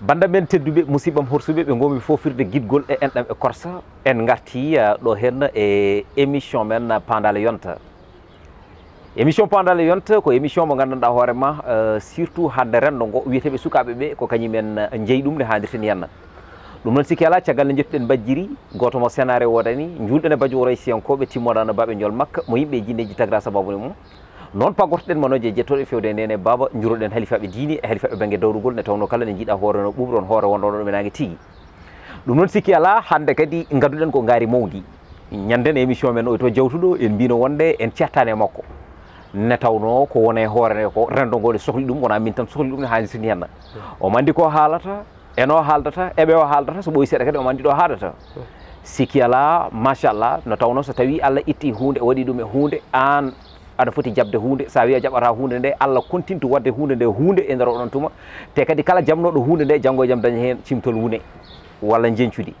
banda men tedduɓe musibɓam horsuɓe ɓe gomi fofirde guidgol e, e en ɗam e corsa en garti ɗo hen e émission men pendale yonta émission pendale yonta ko émission mo gandanɗa hoorema euh, surtout hande rendo ngo wiyeteɓe sukaɓeɓe ko kañumen euh, jeeyi ɗum nde handirten yenna ɗum noon si keela caggal nde jettuɗen bajjiri gotomo scénario wodani julɗene baaju woroye siyankoɓe timmoɗano baɓe jool makka mo yimɓe e jinneji tagra sababune mum noon pagotoɗen manoje jettoɗe fewde nden e baba juroɗen halifaɓe diini e halifaɓe banggue dawrugol nde tawno kala ne jiiɗa hooreno ɓuɓɗon hoore wonɗon ɗo menage tigui ɗum noon sikki ala hande kadi gadduɗen ko gaari mawdi ñanden e émission men oyto e jawtuɗo en mbino wonde en cettani e makko ne tawno ko wona e hoorene ko rendo ngo ne sohli ɗum wona min tan sohli ɗum ne hanisini henna omo andi ko haalata en o haaldata eɓe o haaldata so ɓoyi seeɗa kadi omo andi ɗo haaldata sikki ala machallah no tawno so tawi allah itti hunde waɗi ɗum e hunde an aɗa foti jabde hunde sa wiya jaɓata hunde nde allah contintu wadde hunde nde hunde e nder oɗon tuma te kadi kala jamnoɗo hunde nde janggo e jaam daña hen cimtol wune walla jencuɗi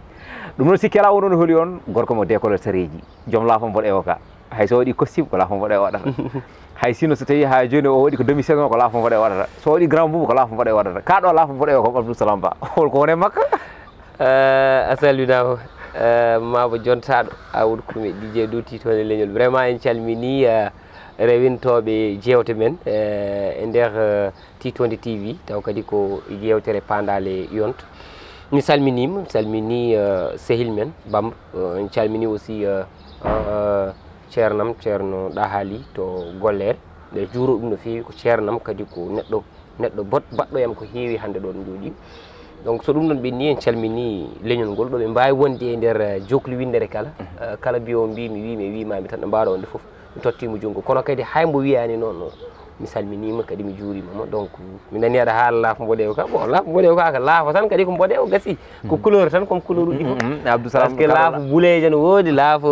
ɗum noon sikki ala onon hooli on gorko mo décolletereji joom laafa mboɗo ewoka hay so waɗi costume ko laafo mboɗo e waɗata hay sino so tawi ha joni o waɗi ko demi saison ko laafo mboɗo e waɗata so waɗi grand boubou ko laafo mboɗo e waɗata kaɗo laafa mboɗo e ko abdousalam ba holko wone makka a salminama mabo jontaɗo awud kume dj duti toon e leñol vraiment en calmini eh, rewintoɓe jewte men e, e nder titodi e, tv taw kadi ko yewtere pandale yonto mi salminima mi salmini e, sehil men bamba en calmini aussi ceernam ceerno ɗahaali to gollere nde juuro ɗum no fewi ko ceernam kadi ko neɗɗo neɗɗo bot baɗɗo yam ko heewi hannde ɗon jooɗi donc so ɗum ɗon ɓenni en calmini leñol ngol ɗo ɓe mbawi wonde e nder jokli windere kala mhm. kala mbiyo mbimi wimi e wimami tan ɗo mbaɗo onde foof tottimo junngo kono kadi haymbo wiyaani noon noon mi salminiima kadi mi juurimamo donc mi nani aɗa haala laafa mboɗewo ka bon laafa mboɗewo ka ko laafa tan kadi ko mboɗewo gasi ko mm. couleur tan comme couleur uɗi foabdousalam mm, mm, par ce que laafa buleje no woodi laafa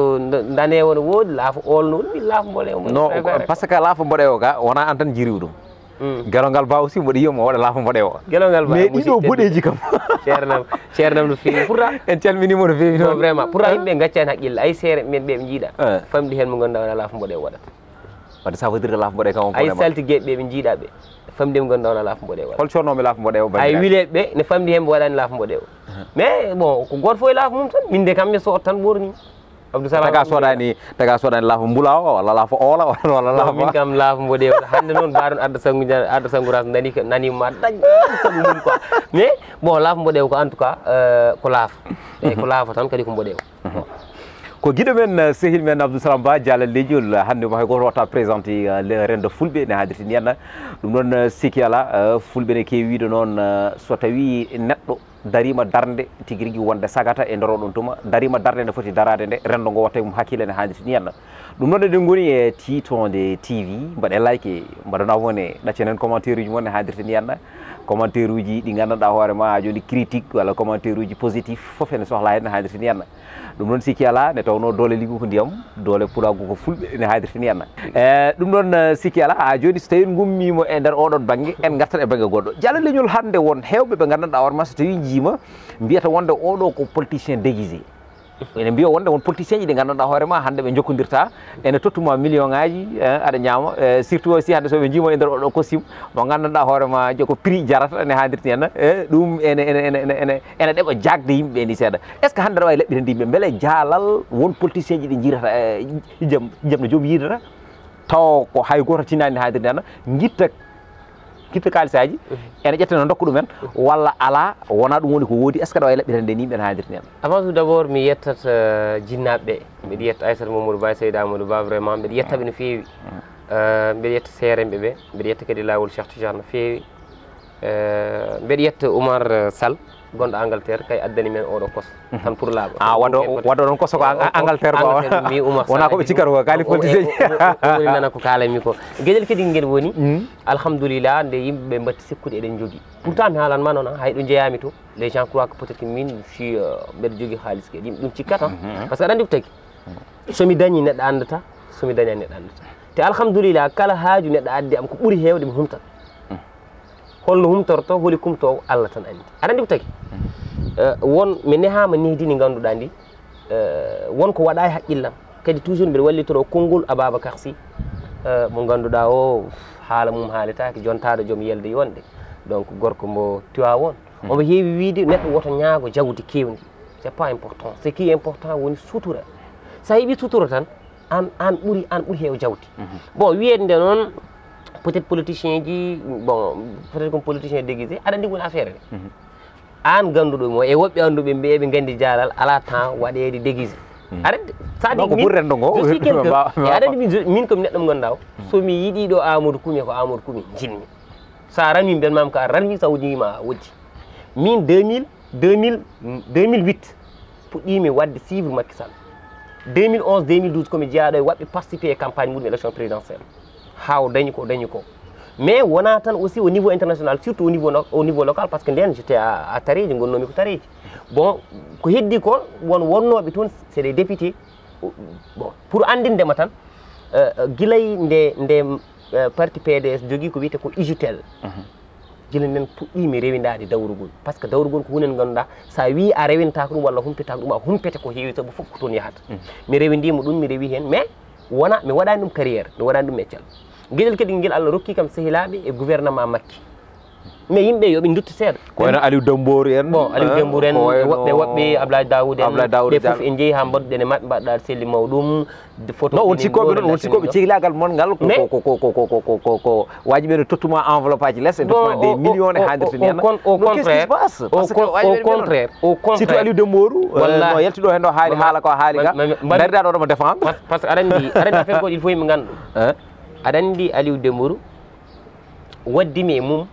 danewo no woodi laafa olno woɗi min laafa mboɗewo non par ce que laafa mboɗewo ka wona an tan jiriw ɗum Mm. gelongal ba aussi mboɗo yiyamo waɗa laafa mboɗe o gelongal ba mais ɗiɗo boɗeji kam ceernam ceernam no fewi pourtant en calminima no fewi non vraiment pourtant yimɓe gaccani haqqille ay seere min ɓe ɓe jiiɗa famɗi hen mo ganduɗa wona laafa mboɗe o waɗata wadde sa veut dire laafa mboɗe kam ay salti gueɓe ɓe ɓe jiiɗaɓe famɗi mo ganduɗa wona laafa mboɗe o waɗa hol coornomi laafa mboɗe o ay wileɓe ɓe ne famɗi hen mo waɗani laafa mboɗe o mais bon ko goto fof e laafa mum tan min de kam mi soot tan ɓornimi taka sodani taka sodani lafo mbula o walla lafo oola walla walla lafo min kam laafo mbode hannde noon mbaɗon arda sangu arda sanguras nani nanima dañ sabu mum quoi mais bon laafo mboɗew ko en tout cas ko laafo eyi ko laafo tan kadi ko mboɗew ko giɗo men eh, sehil men abdousalam ba diala leñol eh, hannde ma hay goto wata présenté eh, rendo fulɓe ne haadirtin henna ɗum noon sikki ala fulɓe ne keewiɗo noon so tawi neɗɗo darima darde tigi rigui wonde sagata e ndero ɗon tuma darima darde nde foti darade nde rendo ngo wattawi mum hakkille ne hanndi tinianna ɗum noon eɗen goni e, e titode tv mbaɗe like mbaɗana woni ɗaccenen commentaire uji wonne hadirta ndiyanɗa commentaire uji ɗi gandanɗa hoorema joni critique walla commentaire uji positif foof ene sohla hen ne hadirta ndiyanɗa ɗum noon sikki ala nde tawno doole ligu ko ndiyam doole pulago ko fulɓe ne haydir fini enna e eh, ɗum ɗon eh, sikki ala ha ah, joni so tawi gummimo e nder oɗon banggue en gartan e banggue goɗɗo jalo leñol hande won hewɓe ɓe gandanɗa hoorema so tawi jiima mbiyata wonde oɗo ko politicien déguisé ene mbiya wonde won politicien ji ɗi ngannduɗa hoorema hannde ɓe jokkodirta ene tottuma million ŋaji eh, aɗa ñaama eh, surtout aussi hannde soɓe jiima e nder oɗo kosim mo ngannduɗa hoorema joko prix jarata ene haadirti henna e ɗum ene ene ene ene ɗeɓa jagde yimɓeɓe ni seeɗa est ce que hannde aɗa wawi leɓɓitandi yimɓe beele jaalal won politicien ji ɗi jirata jam jam no joomi yidata taw ko hay goto tinani haadirde henna guitta kitta kaalis aji ene ƴettano dokka ɗumen walla ala wona ɗum woni ko woodi est ce que aɗa wawi laɓɓitande ni ɓen haalirni en avant tout d' abord mi yettat jinnaɓe ɓe mbiɗa yetta aissata mamadou ba seydi amadou ba vraiment mbiɗa yettaɓe no feewi mbiɗa yetta seerenɓe ɓe mbiɗa yetta kadi lawol cheikh tijan no feewi mbeɗa yetta oumar sall gonɗo Angleterre kay addani men oɗo kos mhm. tan pour laaɓa a waɗo waɗo ɗon koso ko Angleterre ko mi wona koɓe cikkata ko kaali politicien woni nana ko kaalanmi ko gueɗel kadi ngel woni mhm. alhamdoulillah nde yimɓeɓe mbatti sikkude eɗen jogui pourtant mi haalanma noon hay ɗo jeeyami to les gens croit que peut être que min si euh, mbeɗa jogui haalis ke yimɓe ɗum cikkata mhm. par ce que aɗa andi ko tagui somi dañi neɗɗo andata somi dañani neɗɗo andata te alhamdoulillah kala haaju neɗɗo addi am ko ɓuuri hewde mi humtat holno humtorto holi kumto allah tan anndi aɗa anndi ko taki mm-hmm. eh, won mi nehaama nehdi ndi ngannduɗaa ndi eh, wonko waɗa e haqqillam kadi toujours mbiɗa wallitoro konngol ababa karsi eh, mo ngannduɗaa o haala mum haaletaake jontaaɗo joom yelde yonde donc gorko mbo tuwa won mm-hmm. omo heewi wiide neɗɗo woto ñaago jawdi keewndi c' est pas important c' est qui important woni sutura so a heɓi sutura tan an an ɓuri an ɓuri heew jawdi mm-hmm. bon wiyede nde noon peut être politicien ji bon peut être comme politicien déguisé aɗa andi woni affaire de mhm. an ganduɗo mo e woɓɓe anduɓe mbiya ɓe gandi jaalal ala temps waɗede déguisé arede sadiko pour rendo ngo e aɗa andi min komi neɗɗo mo ganduɗa o mhm. somi yiiɗiɗo amadou kuumi ko amadou kuumi jinmi sa ranmi mbiyanmami ko a ranmi sa wojiima woddi min 20002008 20, puɗɗimi wadde suivre makky sall 2011 2012 komi jeeyaɗo e waɓɓe participé e campagne muɗum élection présidentielle haw dañi ko dañi ko mais wona tan aussi au niveau international surtout au niveau au niveau local par ce que nden j'étais à tareji gonnomi ko tareji bon ko heddi ko won wonnoɓe toon c'est des députés bon pour andindema tan euh, guilay nde nde euh, parti pds jogui ko wiyete ko ijutel jilla mhm. nden puɗɗimi rewidade dawrugol par ce que dawrugol ko hunen ganduɗa sa wi a rewinta ko ɗum walla humpita ko ɗum a humpete ko heewi saabu foof ko toon yahata mhm. mi rewidima ɗum mi rewi hen mais wona mi waɗani ɗum carriére mi waɗani ɗum meccal geɗel kadi ngel allah rokki kam sehilaɓe e gouvernement makki mais yimɓe yoɓe dutta seeɗa ko wayno aliou dembori en bon aliou dembour en woɓɓe woɓɓe ablaye dawoud enɓe foof en jeeyi ha mbadduɗen e mabɓe mbaɗɗa selli mawɗum photo non won sikkoɓe noon won sikkoɓe cehilagal moon ngal koko waajiɓe no tottuma enveloppe aji less e dotuma des millions e handirtani henaoaseo contraire sirtout aliou demboru euh, no yaltiɗo hen ɗo haali haala ko haali ka dariɗa ɗo ɗomo défendre par ce que aɗa andi aɗa andi fen koɗ il faut yimɓe ganduɗa aɗa anndi aliw demboru waddimi e mum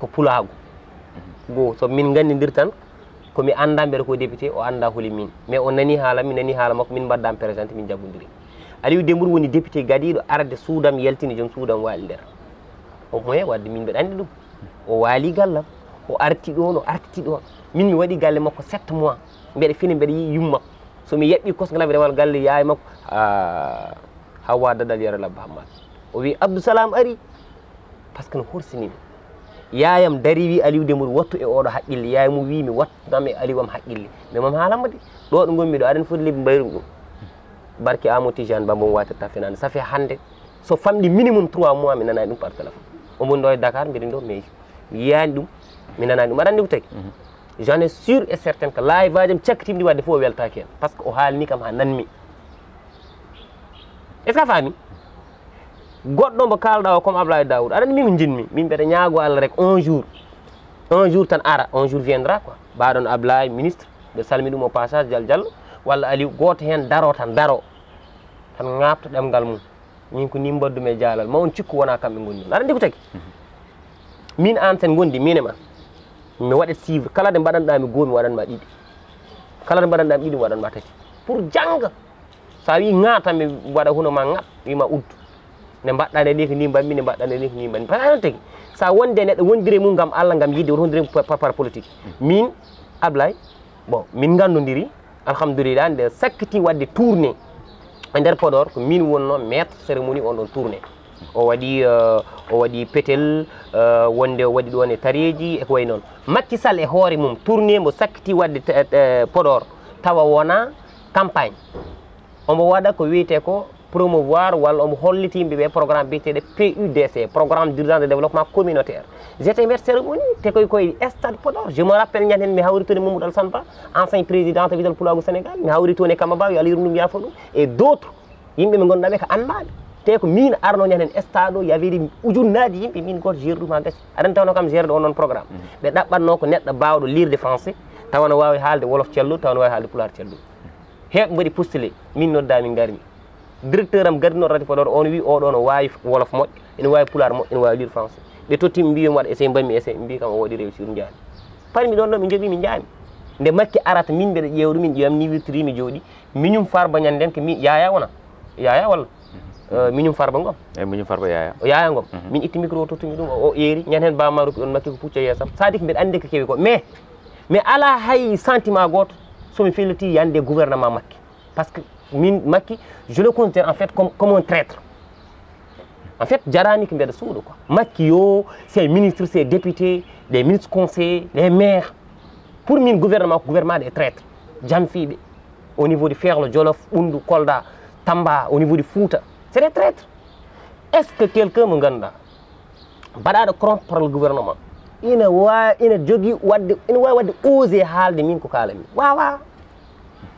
ko pulaagu goo so min nganndindir tan komi annda mbiyata ko député o annda holi min mais o nani haala mi nani haala makko min mbaddaami présenté min jabbondiri aliw demboru woni député gadiiɗo arde suudam yaltini joom suudam waali ndeer au moin wadde min mbiɗa anndi ɗum o waali gallam o arti ɗoon o artiti ɗoon min mi waɗi galle makko sept mois mbeɗa fini mbeɗa yii yummam somi yaɓɓi kosngalam mbiɗa wal galle yaawi makko ah. ha wadadal yara labba hammad o wi abdousalam ari par ce que no horsinimi yayam dari wi aliwde mum wattu e oɗo haqqille yayamum wimi wattam e aliwam haqqille mais mam haalamma de ɗo ɗo gonmiɗo aɗen foti lebbi mbayrum ɗum barke amotijane bambomi watirta fenande safi hande so famɗi minimum 3 mois mi nanani ɗum par téléphone omon ɗo e dakar mbiɗen ɗo mais yiyani ɗum mi nanani ɗum aɗa andi ko taki mhm. j'en ai sûr et certain que laayi vajam cakkitimɗi wadde fof o weltaki hen par ce que o haalni kam ha nanmi e fra fami goɗɗo mo kalɗa o comme ablaye daoud aɗani mimo jinmi min mbiɗa ñaago allah rek un jour un jour tan ara un jour viendra quoi mbaɗon ablaye ministre ɓe salmi ɗum o passage dial diallo walla aliou goto hen daro tan daro tan gabto ɗemgal mum min ko ni mbaddum e jaalal ma on cikku wona kamɓe gonni on aɗa ndi ko tagui min an sen gondi min e ma mi waɗa suivre kala de mbaɗanɗami goomi waɗanma ɗiɗi kala de mbaɗanɗami ɗiɗi mi waɗanma tati pour jangga so a wi gata mi waɗa huno ma gat wima uddu nde mbaɗɗa nde ndeki ndi mbanmi nde mbaɗɗa nde ndeki ndi mbanmi pat non tagui sa wonde neɗɗo wondiri e mum gam allah gam yidde won hondiri e par politique min ablaye bon min gandodiri alhamdoulillah nde sakkiti wadde tourné e nder podor ko min wonno maître cérémonie on ɗon tourné o waɗi uh, o waɗi petel uh, wonde o waɗi ɗon e tareji eko way noon makki sall e hoore mum tourné mo sakkiti wadde uh, podor tawa wona campagne omo waɗa ko wiyete ko promouvoir walla omo hollitiimɓe ɓe programme biyeteeɗo pudc programme d' urgence de développement communautaire j'étais maire cérémonie te koye koye stade podor je me rappelle ñande hen mi hawritude mamoudou alsane ba ancien président vidal pulago sénégal mi hawri toon e kamba ba yo alayiru ndum yaha ɗum et d' autres yimɓe ɓe ganduɗa ɓe ko anndaɓe te ko min arno ñande hen stade o yaweeri ujunnaji yimɓe min goto géri ɗum ha gasi aɗan tawno kam gérde o noon programme mm-hmm. ɓe ɗaɓɓatno ko neɗɗo mbawɗo de français tawana wawi haalde wolof celluɗo tawana wawi haalde pulaar celluɗo heeɓe mbaɗi pustele min noddamin ngarmi directeur am gardinoo radi podor on wi oɗon o wawi wolof moƴƴo ene wawi pular moƴƴo ene wawi lire français ɓe tottimi mbiyomi waɗa essay mbaɗmi essay mbi kam o waɗi réussir jaami parmi ɗon ɗon min jogimi jaami nde makke arata min mbeɗa ƴeew ɗumin ƴeewam niwirtirimi jooɗi minum farbañan nden ko min yaya wona yaya walla mhm. euh, minum farba ngom eyyi eh, minum farba yaya yaya ngom mhm. min itti micro o tottumi ɗum o eeri ñan heen bamaruɓi on makke ko pucca yeesam sadi ko mbeɗa anndi ko keewi ko mais mais ala hay sentiment gooto Il y a des gouvernements Maki. Parce que je le considère en fait comme, comme un traître. En fait, Djarani qui sourds. sourd, quoi. Makio, ses ministres, ses députés, les ministres conseillers, les maires. Pour moi, le gouvernement, gouvernement des traîtres. Djanfi, au niveau de Ferlo, Jolof, Undu, Kolda, Tamba, au niveau du foot, c'est des traîtres. Est-ce que quelqu'un, mon ganda, va pour le gouvernement? Il ne voit il a osé halde min ko wa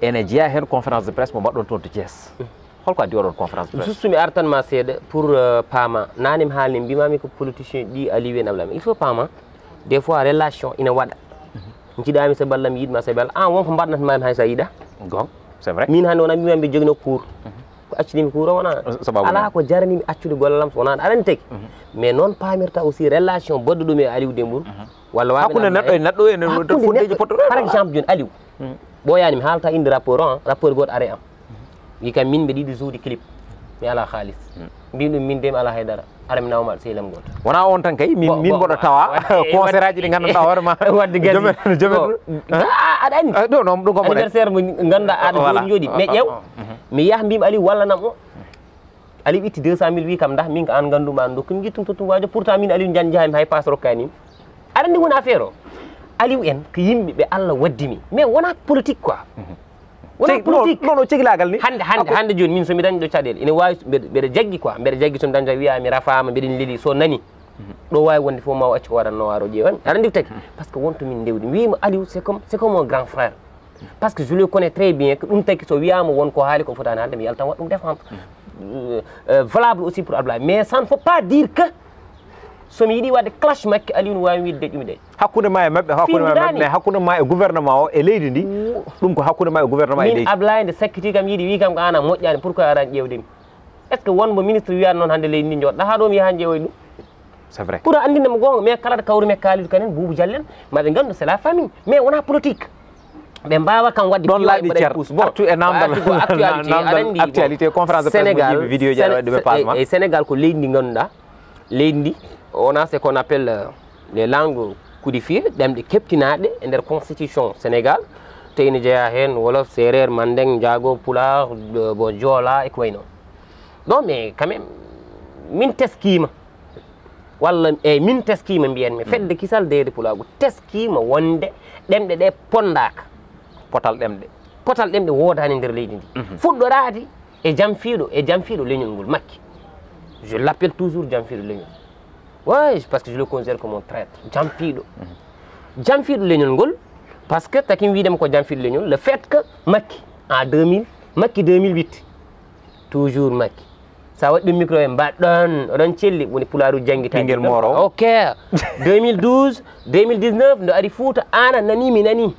ene jeeya heen conférence de presse mo mbaɗɗon toon to thies holko addi oɗon conférence de sustumi artanma seeɗa pour euh, paama naani mi haalni mbimami ko politicien ɗi aliwi nablami il faut paama des fois relation ina waɗa jiɗami so ballam yiɗma so ballah an wonko mbaɗnatmami hay so yiiɗa gon c'est vrai min hannde wona mbimami ɓe jogino cour mhm. ko accudimi courant wonaa alaa ko jaranimi accude gollelam so wonaa aɗa anndi tagi mhm. mais noon paamirta aussi relation boɗɗo ɗum e aliou demboru mhm. walla waakkude e e- neɗɗo e neɗɗo eneji pottoɗo e par exemple jooni aliou mhm. ɓooyaani mi haalata inde rapport o an rapport gooto are am wi kam min mbi ɗiɗi suudi clip mi alaa haalis mbin ɗum min de mi alaa haydara ara mi nawmaɗo sehlam gooto wonaa on tan kay min mboɗo tawa concert aji ɗi nganndanɗaa hoore ma wadde gasi jomen jomen a aɗa anndi eyi eh, ɗo noon ɗum komoanniversaire mo ngannduɗa aɗa jooni jooɗi mais ƴeew ah, ah, ah, mi yaha mbima ali wallanam o ali ɓitti 200 mille wi kam nda min ko an ngannduma an ɗo komi jittum totum wajo pourtant min ali jan jahami hay passe rokkanim aɗa anndi wona affaire o aliw en ko yimɓe ɓe allah waddimi mais wona politique quoi mhm. wona politique no no cegilagal ni hande hande hande jooni min somi dañɗo caɗele ine wawi mbeɗe jaggui quoi mbeɗe jaggui somi dañɗo wiyami rafama mbiɗen leeli so nani ɗo wawi wonde fof maw acca waɗan nowaro ƴeewan aɗa andi taki par ce que wonto min ndewdi wima aliou c' est comme c' est comme un grand frère par ce que je le connais très bien que ɗum taki so wiyama wonko haali ko fotani haalde mi yaltan waɗa ɗum défendre euh, euh, valable aussi pour ablaye mais sans ne faut pas dire que somi yiiɗi wadde clash makke aliou ne wawi wiide deƴƴumi ɗe hakkude ma e maɓɓe hakkudemaɓɓe e mais hakkude ma e gouvernement o e leydi ndi ɗum ko hakkude ma e gouvernement e min ablaye nde sakkiti kam yiiɗi wi kam ko an a moƴƴani pourquoi arani ƴewdemi est ce que wonmo ministre wiyani noon hannde leydi ndi jooɗɗa ha ɗo mi yaha jeewoy ɗum c'est vrai pour gonga mais kala me kanen boubou c'est la famille mais a politique ɓe mbawa eh, eh, sénégal ko ce qu'on appelle euh, les langues dem de keɓtinaɗe e der constitution sénégal teyni jaya hen wolof mandeng Jago, pular non mais quand même min walla eyyi eh, min teskima mbiyanmi mm. fedde kisal deyde pulagu teskima wonde ɗemɗe ɗe pondaka potal ɗemɗe potal ɗemɗe wodani nder leydi ndi mhm. fuɗɗoraadi e jam fiiɗo e jam fiiɗo leñol ngol makki je l' appelle toujours jam fiiɗo leñol ouais par ce que je le considére comme un traitre jam fiiɗo mhm. jam fiiɗo leñol ngol par ce que takim wiidema ko jam fiiɗo leñol le fait que makki en 2000 makki 2008 toujours makki sa waɗi ɗum micro en mba ɗon oɗon woni pularu janggita ɓingel moro ok 2012 2019 no ari fouta ana nani mi nani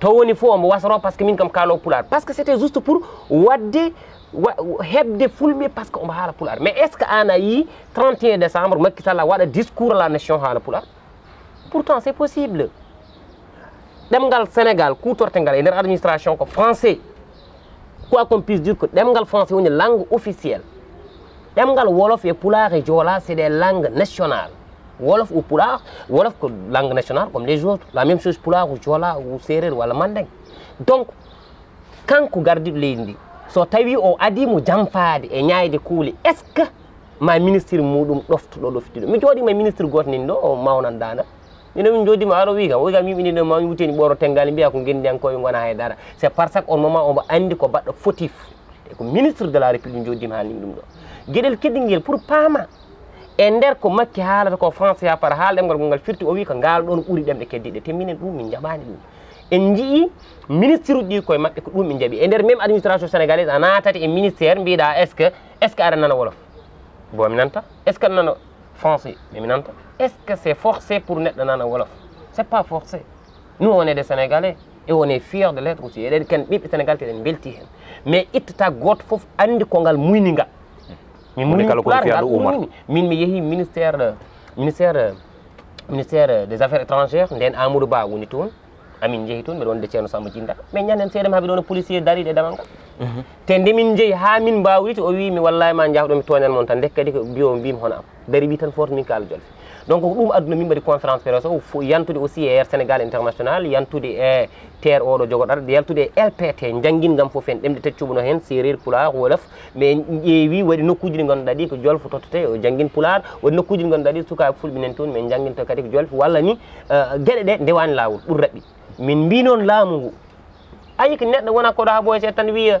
to woni fof omo wasoro que min kam kaalowo pular par Parce que c'était juste pour wadde heɓde fulɓe par ce que omo haala pular mais est ce que an a yi 31 décembre la waɗa discours la nation hala pular pourtant c'est possible Demgal sénégal kutorte ngal e nder administration ko français quoi qu'on puisse dire que le français une langue officielle Le wolof et pular et nationale, c'est des langues nationales wolof ou wolof langue nationale comme les autres la même chose ou Jola ou ou quand manding. donc so tawi o vous avez e de vous est ce que ministre de mi minen min jooɗima aɗo wi kam wiikam yimɓini ɗo ma wuteni ɓoro tengali mbiya ko gendiyankoɓe gona haydara c'est par sac on moment omo andi ko mbaɗɗo fotif eko ministre de la république min jooɗima haalnimi ɗum ɗo gueɗel keddi ngel pour paama e nder ko makki haalata ko france ya par haal ɗemgal gol ngal firti o wi ko ngaal ɗon ɓuuri ɗemɗe keddi ɗe te minen ɗum min jaɓani ɗum en jii ministre uji ɗi koye maɓɓe ko ɗum min jaaɓi e nder même administration sénégalise a natati e ministére mbiɗa est ce que est ce que aɗa nana wolof bo mi nanta est ce que aɗa nana français ɓe mi nanta Est-ce que c'est forcé pour naître dans un Wolof C'est pas forcé. Nous, on est des Sénégalais et on est fiers de l'être aussi. Et ken bip Sénégal te den belti Mais il ta got fof andi kongal muyninga. Mi muni kala ko fiya do Min mi yehi ministère ministère ministère des affaires étrangères nden Amadou Ba woni toon. amin jeehi toon mbiɗa wonde ceerno samba jinda min ñanden seedam haaɓe ɗon policier dariɗe damal ngal mhm. te nde min ha min mbawriti o wi mi wallahi ma do mi toñan mon tan dek kadi ko mbiyo mbimi hono am dari wi tan fort min kaala jolfe donc ko ɗum adduna min mbaɗi conférence presse o fo yantude aussi e air sénégal international yantude e terre oɗo jogoɗata yaltude e lpt jangguin gam fof en ɗemɗe teccubuno hen sérir poulard wolof mais en ƴeewi waɗi nokkuji ɗi ganduɗa ɗi ko jolfo tottete o jangguin poulard waɗi nokkuji ɗi ganduɗa ɗi sukaɓe fulɓinen toon min jangguinto kadi ko jolfo walla ni euh, gueɗe ɗe ndewani lawol ɓuur raɓɓi min mbi noon laamu ngu ayi ko neɗɗo wona koɗo ha boyse tan wiya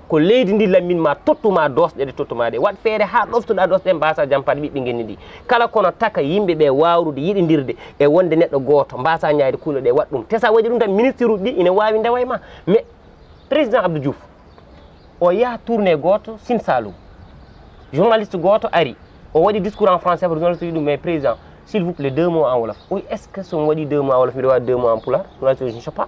ko leydi ndi lammine ma tottuma dosɗe ɗe tottuma ɗe waɗ feere ha ɗoftoɗa dosɗe mbasa jampade ɓiɓɓe ngenni ɗi kala kono taka yimɓeɓe wawrude yiɗidirde e wonde neɗɗo goto mbasa ñaade kuule ɗe waɗ ɗum te sa waɗi ɗum tan ministre uɗi ɗi ine wawi ndewa e ma mais président abdou diouf o yaaha tourné goto sine salum journaliste goto ari o waɗi discours en français par journaliste wi ɗum mais président s'il vous plaît deux mois en wolof oui est ce que somi waɗi deux mois wolof mbiɗa wawi deux mois en poulard journaliste je ne sais pas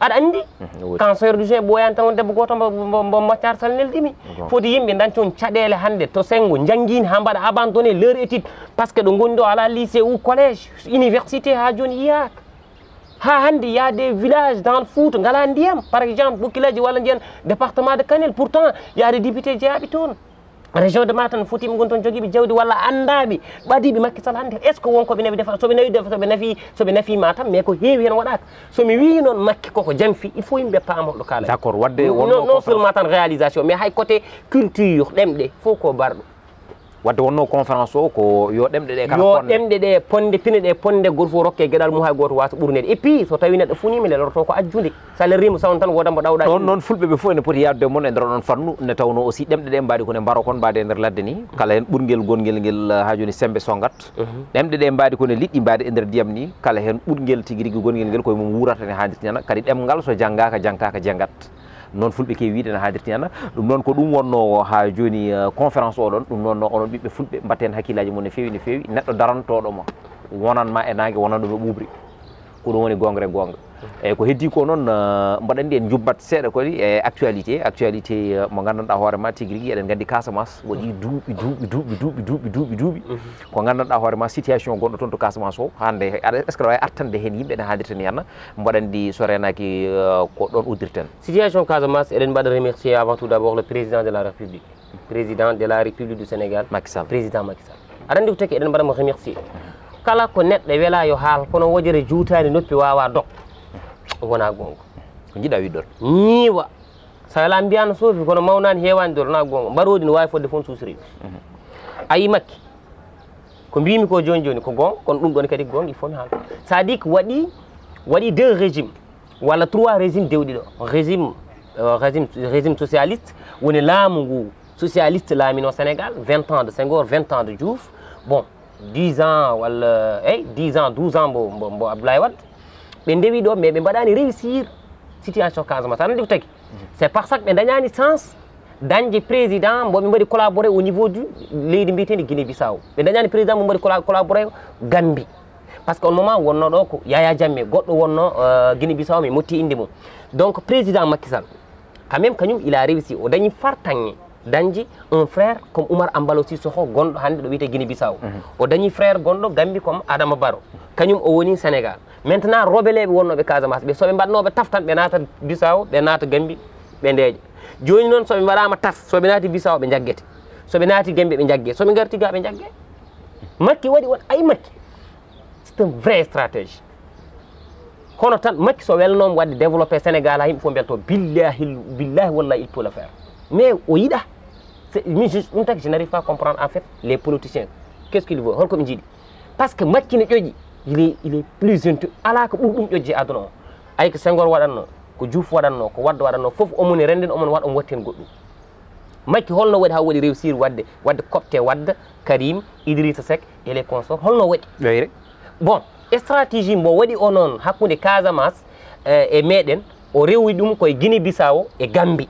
aɗa anndi mhm, cancer du gin ɓoyantano debbo goto mbo moccar salneldimi foti yimɓe dañcon caɗele hannde to sengo janngin haa mbaɗa abandonné e leur étude par ce que ɗo ngonndi o ala lycée ou collège université haa jooni yiyaak haa hannde ya des village dans le fout ngala ndiyam par exemple bokkilaji walla ndiyan département de canel pourtant yaade député jeyaaɓi toon région de matan fotimi gon toon jogiiɓe jawdi walla anndaaɓe ɓadiiɓe makki sall hannde est ce que wonko ɓe nawi defa so ɓe nawi so ɓe nafi so ɓe nafima tan mais ko heewi heen waɗaaka so mi wii noon makki koko janfi il faut yimɓe paamo ɗo kaala d' accord wadde non seulement tan réalisation mais hay côté culture ɗemɗe fof ko barɗo wadde wonno conférence o ko yo demde de kala yo demde de ponde pine de ponde goto fof rokke gueɗal mum hay goto wasa burnede et puis so tawi funi funima lorto ko ajjunde sa rimu sawan tan wodan Non non non fulbe be fo ene poti yadde mon e nder onon fannu ne tawno aussi de ɗe ko ne mbaro kon mbaɗe e der ladde ni kala hen burngel gongel ngel sembe songat de mhm. ɗe ko ne liddi mbaade e der diam ni kala hen burngel tigui gongel gonguel ngel koye mum wurata ne nana kadi demgal so jangaka jangaka jangat noon fulɓe kewi wiide ne haadirti hen ɗum noon ko ɗum wonno ha joni euh, conférence oɗon ɗum noon onon ɓiɓɓe fulɓe mbatte hen hakkillaji mum ne fewi no fewi neɗɗo darantoɗoma wonanma e nangue wonan ɗum e ɓuɓri ko ɗum woni gongre gonga e eyyi ko heddi ko noon uh, mbaɗa andi en jubbat seeɗa kadi e actualité actualité uh, mo gandanɗa hoorema tigui rigui eɗen gandi casamas waɗi duuɓi duuɓi duuɓi duuɓi duuɓi duuɓi duuɓi mhm. ko gandanɗa hoorema situation gonɗo toon to casamas o hande aɗa est ce que aɗa wawi artande hen yimɓe ne haadirta ni henna mbaɗandi so renaki uh, ko ɗon uddirten situation casamas eɗen mbaɗa remercier avant tout d' abord le président de la république président de la république du sénégal makisal président makisal aɗa andi ko taki eɗen mbaɗamo remercier kala ko neɗɗo weela yo haal kono wojere juutani noppi wawa dok wona gongo ko jiɗa widdol ñiiwa so ala mbiyano suufi kono mawnani hewani gongo wona gonga mbaroji no wawi fodde fof susri mhm. a yi makki ko mbimi ko joni joni ko gonga kono ɗum ɗon kadi gonga il faut mi haala sa di ko waɗi waɗi deux régime walla trois régime dewɗi ɗo régime euh, régime régime socialiste woni laamu ngu socialiste laamino sénégal 20 ans de senghor 20 ans de diouf bon 10 ans walla eyi eh, 10 ans 12 ans mbo mbo abdoulaye wadde ɓe ndewi ɗo mais ɓe mbaɗani réussir situation casement sanandi ko tagui c'est par sac ɓe dañani sens dañde président mbo ɓe mbaɗi collaboré au niveau du leydi mbiyeteni guinée bissawo ɓe dañani président mo mbaɗi collaboré gambi par ce que on moment wonno ɗo ko yaya jamme goɗɗo wonno euh, guinée bissawo mi motti inde mum donc président makisal quand même kañum il a réussi o dañi fartagne dañdi un frère comme oumar ambalo si soho gonɗo hannde ɗo wiyete guinée bissawo mhm. o dañi frère gonɗo gambi comme adama baro kañum o woni sénégal maintenant roɓeleɓe wonnoɓe casamas ɓe soɓe mbaɗnoɓe taf tan ɓe naata bisawo ɓe naata gambi ɓe ndeeƴa joni noon soɓe mbaɗama taf soɓe naati bisawo ɓe jaggete soɓe naati gambi ɓe jagge soɓe gartiga ɓe jagge makki waɗi won ayi makki c'est un vrai stratégie hono tan makki so welnoma wadde développé sénégal ha yimɓe foof mbiyatto billahi billahi wallahi il pou le faire mais o yiɗa mi ɗum taki je n'arrive pas comprendre en fait les politiciens qu' est ce qu'il veut holko ɓe jiiɗi par ce que makki ne ƴoƴi il est il est plus unte ala ko ɓuri ɗum ƴojje aduna o ay ko sengor waɗatno ko juuf waɗatno ko wadda waɗatno fof omoni renden omon waɗa omo watten goɗɗum makki holno waɗi haw waɗi réussir wadde wadde copte wadda karim idrissa sek et les consort holno waɗi ayre bon stratégie mo waɗi o noon hakkude casamance eh, e meɗen o rewi ɗum koye guine bisaw o e gambi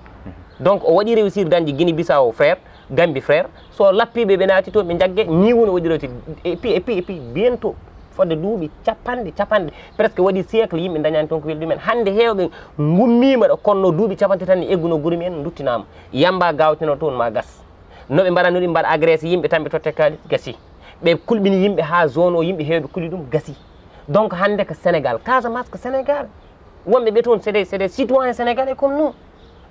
donc o waɗi réussir dañde guine bisaw o frère gambi frère so lappiɓe ɓe naati to ɓe jagge niwuno waɗi rewti et puis et puis et puis bientôt fodde duuɓi capanɗe capanɗe presque waɗi siècle yimɓe dañani tonkowel ɗumen hannde hewɓe gummima ɗo konno duuɓi capanɗe tan ne egguno guuri mumen duttinama yamba gawteno toon ma gas no ɓe mbaɗanno ɗin mbaɗa agressé yimɓe tan ɓe totte kalis gasi ɓe kulɓini yimɓe ha zone o yimɓe hewɓe kulli ɗum gasi donc hannde ko sénégal casamasque sénégal wonɓe ɓe toon cede cede citoyen sénégalais comme nous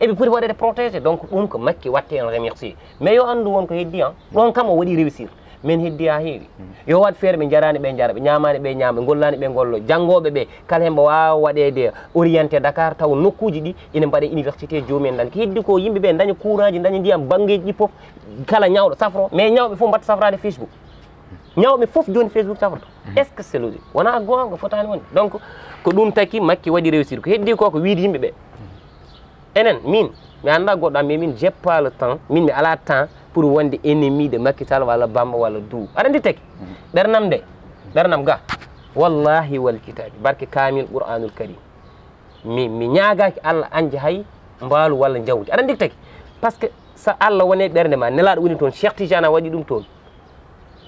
eɓe pooti waɗede protégé donc ɗum ko makki watte en remercier mais yo anndu wonko heddi han ɗon kam o waɗi réussir min heddiya heewi yo wat feere ɓe jarani ɓe jara ɓe ñamani ɓe ñama ɓe gollani ɓe gollo janggoɓe ɓe kala hemɓe wawa waɗede orienté dakar taw nokkuji ɗi ina mbaɗe université jomumen ɗal heddi ko yimɓeɓe daña courant ji daña ndiyam banggueji ɗi foof kala ñawɗo safro mais ñawɓe foof mbatta safrade facebook ñawɓe foof joni facebook safrato est ce que c'est logique wona gonga fotani woni donc ko ɗum taki makki waɗi réussir ko heddi ko ko wiide yimɓeɓe enen min mi annda goɗɗo a mimin jeppa le temps min mi ala temps pour wonde ennemi de makky sall walla bamba walla duu aɗa andi tagi ɓernam nde ɓernam ga wallahi wal kitabi barke kamil ɓour anul karim mi mi ñagaki allah anje hay mbaalu walla jawdi aɗa andi tagi par ce que so allah wone ɓernde ma nelaɗo woni toon cheikh tijane a waɗi ɗum toon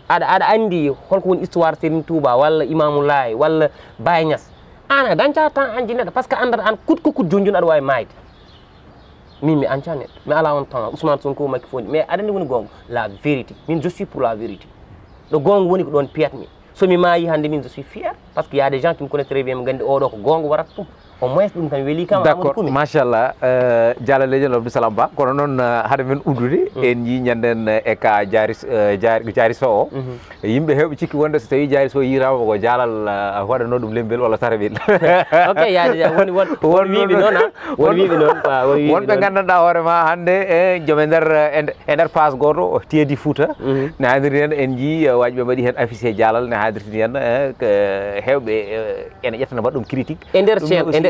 aɗa aɗa andi holko woni histoire sérine touba walla imamu laye walla bayñas an a dañca temps anji neɗɗo par ce que andata an kutko kut jonjun aɗa wawi mayde mimi ancanet mais à on temps ousmane sonko makki fondi mais à woni Gong, la vérité mine je suis pour la vérité ɗo gonga woni ko ɗon piyatmi somi maayi hannde min je suis fier parce qu'il y a des gens qui me connaissent très bien mi gandi oɗo oh, ko gonga warata au moins ɗum kam weeli kam d' accord machallah dialla euh, leñol abdousalam ba kono noon euh, haade men uddude mm. en yi ñanden euh, e ka jaari jaariso o mhm. yimɓe hewɓe cikki wonde so tawi jaariso o yirama ko jaalal waɗano ɗum lembel walla sarabel ok yadewon wiɓe noon ah. won wiɓe noon ah, wonɓe gandanɗa hoorema hande e joom e nder e nder e pase goto teedi fouta mhm. ne hadiri hen en jii waajɓe mbaɗi hen officier e jaalal ne hadirtini hen hewɓe ene ƴettana mbaɗ ɗum critique e nder ceen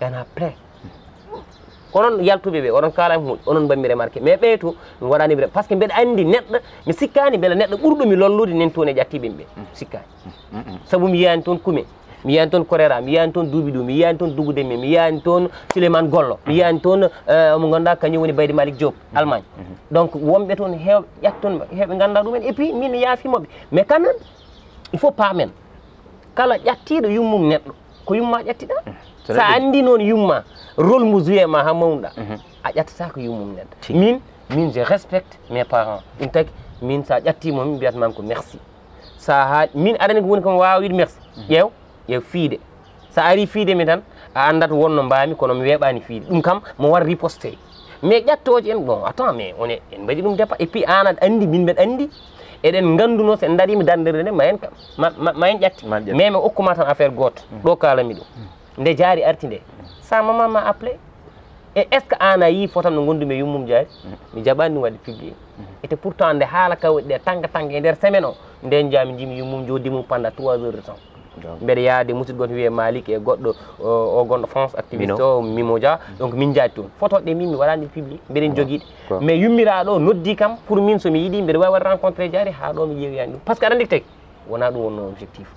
en après onon yaltuɓe ɓe onon kalami mu onon mbammi remarqué mais ɓey to mi waɗani ɓe par ce que mbeɗa andi neɗɗo mi sikkani beele neɗɗo ɓurɗumi lollude nen toon e ƴattiɓe ɓe sikkani saabu mi yiyani toon kume mi yiyani toon coréra mi yiyani toon duuɓi ɗu mi yiyani toon dugude me mi yiyani toon souleymane gollo mi yiyani toon eh, omo ganduɗa kañum woni baydi malik diop allemagne donc wonɓe toon hew ƴatt toon heɓe ganduɗa ɗumen et puis min mi yaafimoɓe mais quand même il faut pamen kala ƴattiɗo yummum neɗɗo ko yumma ƴattiɗa sa andi noon yumma rôle mo joué ma ha mawnuɗa mhm. a ƴattata ko yummum neɗɗo min min je respecte mes parents ɗum tagi min sa ƴattimo min mbiyatmami ko merci sa ha min aɗani ko woni komi wawa merci ƴeew mhm. ƴeew fiide sa ari fiide mi tan a andat wonno mbami kono mi weeɓani fiide ɗum kam mo war riposte mais ƴattoje en bon attends mais on en mbaɗi ɗum dépa et puis an aɗa andi min mbeɗa andi eɗen ganduno so en darima dandere nde ma en ma en ƴatti mais mi okkuma tan affaire goto mhm. ɗo kalami ɗum nde jaari arti nde sa maman ma appelé e est ce que an a yi fotam no gonndumi e yummum jaari mi jaɓani waɗi publié ete pourtant nde haala ka waɗi ɗe tanga tanga e nder semaine o nden jami jimi yummum joddimum pendant trois heures de temps mbeɗa yaade musidɗo gonto wiye malik e goɗɗo o gonɗo france activiste o mimoja donc min jaadi toon photo ɗe min mi waɗani publié mbiɗen joguiɗe mais yummiraɗo noddi kam pour min somi yiiɗi mbiɗa wawi waɗ rencontré jaari ha ɗo mi ƴewiyani ɗum par ce que aɗa andi tagi wona ɗum wonno objectif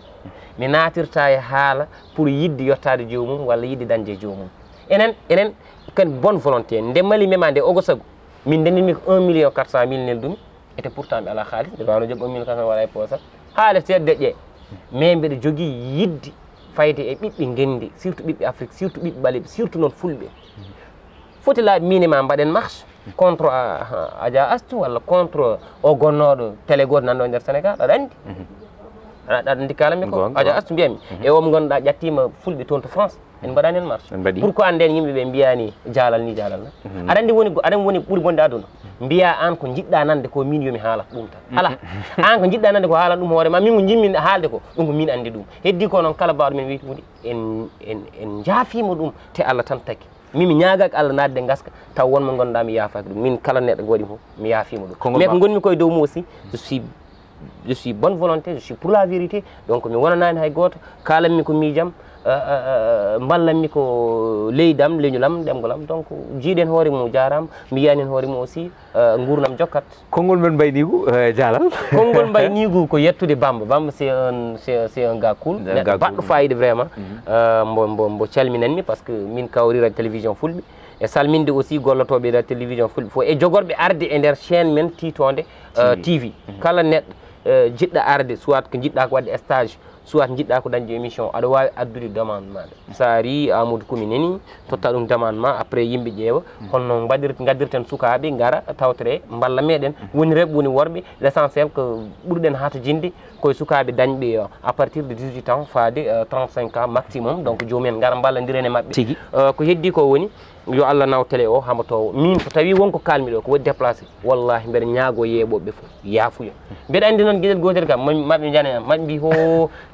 mi natirta e haala pour yidde yottade jomum walla yidde dañde jomum enen enen kadi bonne volonté nde mali mema nde ogo sagu min ndenimi ko 1 million 400 mille nel ɗumi ete pourtant mi ala haalis mbiɗa wawno joɓi 1 million 400 wala e poosat haaleteede deƴƴe mais mbiɗa jogui yidde fayde e ɓiɓɓe gendi surtout ɓiɓɓe afrique surtout ɓiɓɓe ɓaleɓe surtout noon fulɓe foti laaɓe minima mbaɗen marche contre a ah, adia astu walla contre o gonnoɗo télé goto nanɗo e nder sénégal aɗa andi aɗa anndi kalami ko aja astu mbiyami mhm. e omo ngannduɗa ƴattima fulɓe toon to france en mbaɗani hen marche pour qo annden yimɓe ɓe mbiyani jaalal ni jaalal na mhm. aɗa anndi woni aɗa woni ɓuuri bonde aduna mbiya an ko jiɗɗa nande ko min yomi haala ɗum tan mhm. ala an ko jiɗɗa nande ko haala ɗum hoorema min ko jimmi haalde ko ɗum ko min anndi ɗum heddi ko noon kala mbawɗo men wiyti wuɗi en en jaafima ɗum te allah tan takki mimi ñaagaki allah naatde gaska taw wonmo ngannduɗa mi yaafaki ɗum min kala neɗɗo gooɗi fof mi yaafima ɗum mais ko gonmi koye dow mu aussi je suis je suis bonne volonté je suis pour la vérité donc mi wonanani hay goto kalanmi ko miijam euh, euh, mballanmi ko leydam leñolam ndemgolam donc jiiɗen hoore mum jaram mi yiyani hen hoore mum aussi euh, gurnam jokkat konngol men mbaynigu jaalal konngol mbaynigu ko yettude bamba bamba c'est un c'est un gas cool baɗɗo fayide vraiment mhm. mbo mbo calminanmi par ce que min kawrirat télévision fulɓe e salminde aussi gollotoɓe e télévision fulɓe fo e jogorɓe arde e nder chaine men titode tv mhm. kala neɗɗo Eh, jiɗɗa arde soit ko jiɗɗa ko wadde stage soit jiɗɗa ko dañde émission aɗa wawi addude demande maɗa sa ari amadou koumi nani totta ɗum demande ma après yimɓe ƴeewa holno mbaɗir gaddirten sukaɓe gara tawtere balla meɗen woni reɓe woni worɓe l' essentiel ko ɓurɗen hata jinde koye sukaɓe dañɓe euh, à partir de 18 ans faade 35 euh, ans maximum donc jomumen gara ballandiren e mabɓe tigui euh, ko heddi ko woni yo allah nawtele o hama towo min so tawi wonko kalmi ɗo ko waɗi déplacé wallahi mbeɗa ñaago yeɓoɓe foof yaafuya mbeɗa anndi noon gueɗel gotel kam maɓe jane maɓe mbi ho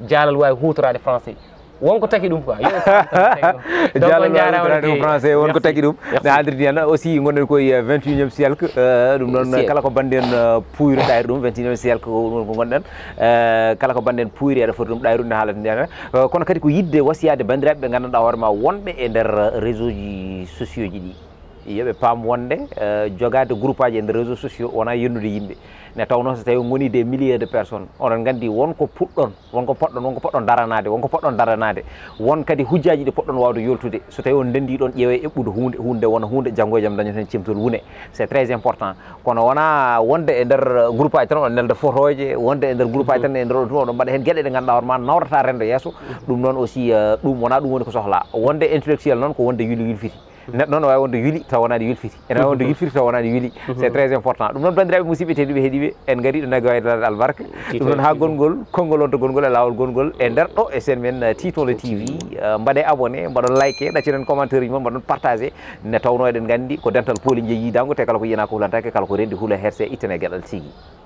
jaalal wawi hutorade français wonko taki ɗum quoijaaaaɗum français wonko taki ɗum ne haaldirdi hen aussi gonɗen koye 28 ñeme siècle euh, ɗum noon kala ko banden euh, puyre ɗayre ɗum 28 ñeme siècle ɗon ko gonɗen euh, kala ko banden puyre aɗa foti ɗum ɗayru ne haalatdi hen kono kadi ko yidde wasiyade bandiraɓe ɓe gandanɗa hoorema wonɓe e nder réseau ji sociaux ji ɗi yoɓe paam wonde eh, jogade groupe aji e nder réseau sociaux wona yonnude yimɓe ne tawnoon so tawi goni des milliers de personnes onon gandi wonko puɗɗon wonko poɗɗon wonko poɗɗon daranade wonko poɗɗon daranade won kadi hujjaji ɗi poɗɗon wawde yoltude so tawi on ndendi ɗon ƴeewe eɓɓude hunde hunde wona hunde janggo e jaam dañat hen cimtol wune c' est très important kono wona wonde e nder groupe aji tan oɗo nelda photo je wonde e nder groupe aji tan e nder ɗum oɗo mbaɗa hen gueɗe ɗe ganduɗa horema nawrata rendo yesso ɗum noon aussi eh, ɗum wona ɗum woni ko sohla wonde intellectuel noon ko wonde yulo yulfiti neɗɗo noon o wawi wonde wili taw wonaade yulfiti ene wawi wonde yulfiti taw wonaade wili c' est très important ɗum noon bandiraɓe musibɓe tediɓe heeɗiɓe en gari ɗo nagge wawde dade albarka ɗum noon ha gongol konngol wonto gongol e lawol gongol e nder ɗo e sen men uh, titon le tv uh, mbaɗe abonné mbaɗon like e ɗaccinen commentaire uji mon mbaɗon partagé nde tawno eɗen gandi ko dental pooli jeeyidago te kala ko yiyana ko hulantake kala ko rendi huula herse e ittene gueɗal sigui